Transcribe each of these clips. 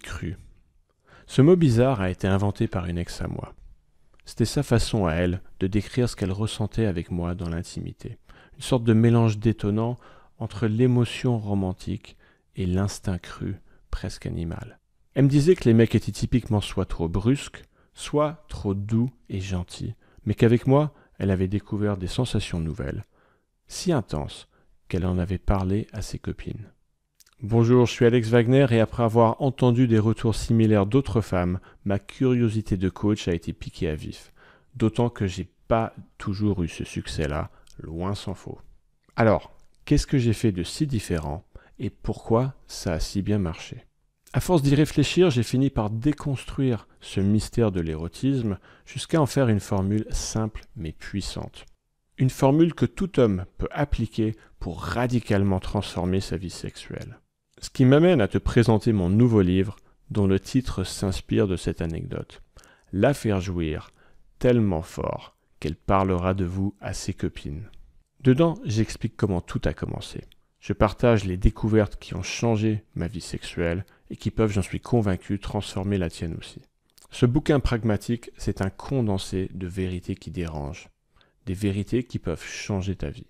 cru. Ce mot bizarre a été inventé par une ex à moi. C'était sa façon à elle de décrire ce qu'elle ressentait avec moi dans l'intimité. Une sorte de mélange détonnant entre l'émotion romantique et l'instinct cru, presque animal. Elle me disait que les mecs étaient typiquement soit trop brusques, soit trop doux et gentils, mais qu'avec moi, elle avait découvert des sensations nouvelles, si intenses qu'elle en avait parlé à ses copines. Bonjour, je suis Alex Wagner et après avoir entendu des retours similaires d'autres femmes, ma curiosité de coach a été piquée à vif. D'autant que j'ai pas toujours eu ce succès-là, loin s'en faut. Alors, qu'est-ce que j'ai fait de si différent et pourquoi ça a si bien marché À force d'y réfléchir, j'ai fini par déconstruire ce mystère de l'érotisme jusqu'à en faire une formule simple mais puissante. Une formule que tout homme peut appliquer pour radicalement transformer sa vie sexuelle. Ce qui m'amène à te présenter mon nouveau livre dont le titre s'inspire de cette anecdote. La faire jouir tellement fort qu'elle parlera de vous à ses copines. Dedans, j'explique comment tout a commencé. Je partage les découvertes qui ont changé ma vie sexuelle et qui peuvent, j'en suis convaincu, transformer la tienne aussi. Ce bouquin pragmatique, c'est un condensé de vérités qui dérangent, des vérités qui peuvent changer ta vie.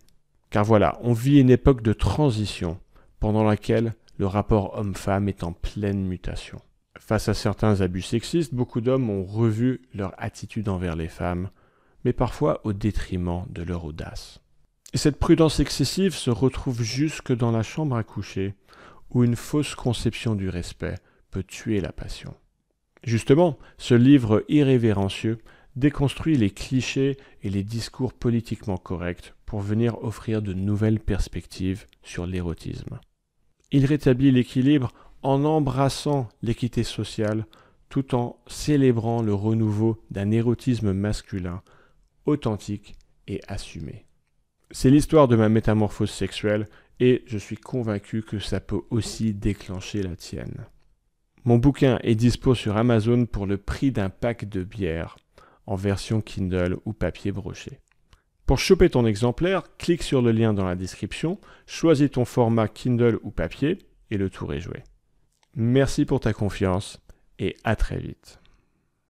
Car voilà, on vit une époque de transition pendant laquelle le rapport homme-femme est en pleine mutation. Face à certains abus sexistes, beaucoup d'hommes ont revu leur attitude envers les femmes, mais parfois au détriment de leur audace. Et cette prudence excessive se retrouve jusque dans la chambre à coucher, où une fausse conception du respect peut tuer la passion. Justement, ce livre irrévérencieux déconstruit les clichés et les discours politiquement corrects pour venir offrir de nouvelles perspectives sur l'érotisme. Il rétablit l'équilibre en embrassant l'équité sociale tout en célébrant le renouveau d'un érotisme masculin authentique et assumé. C'est l'histoire de ma métamorphose sexuelle et je suis convaincu que ça peut aussi déclencher la tienne. Mon bouquin est dispo sur Amazon pour le prix d'un pack de bière en version Kindle ou papier broché. Pour choper ton exemplaire, clique sur le lien dans la description, choisis ton format Kindle ou papier et le tour est joué. Merci pour ta confiance et à très vite.